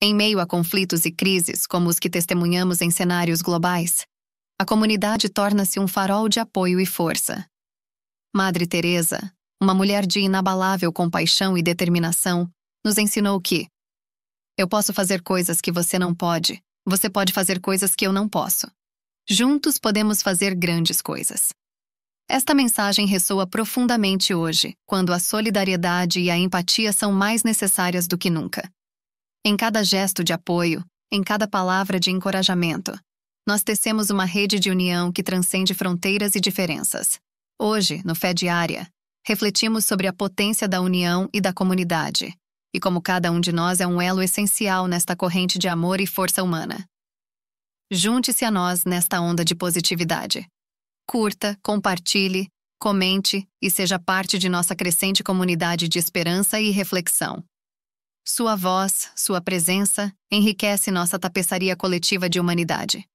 Em meio a conflitos e crises como os que testemunhamos em cenários globais, a comunidade torna-se um farol de apoio e força. Madre Teresa, uma mulher de inabalável compaixão e determinação, nos ensinou que eu posso fazer coisas que você não pode, você pode fazer coisas que eu não posso. Juntos podemos fazer grandes coisas. Esta mensagem ressoa profundamente hoje, quando a solidariedade e a empatia são mais necessárias do que nunca. Em cada gesto de apoio, em cada palavra de encorajamento, nós tecemos uma rede de união que transcende fronteiras e diferenças. Hoje, no Fé Diária, refletimos sobre a potência da união e da comunidade, e como cada um de nós é um elo essencial nesta corrente de amor e força humana. Junte-se a nós nesta onda de positividade. Curta, compartilhe, comente e seja parte de nossa crescente comunidade de esperança e reflexão. Sua voz, sua presença, enriquece nossa tapeçaria coletiva de humanidade.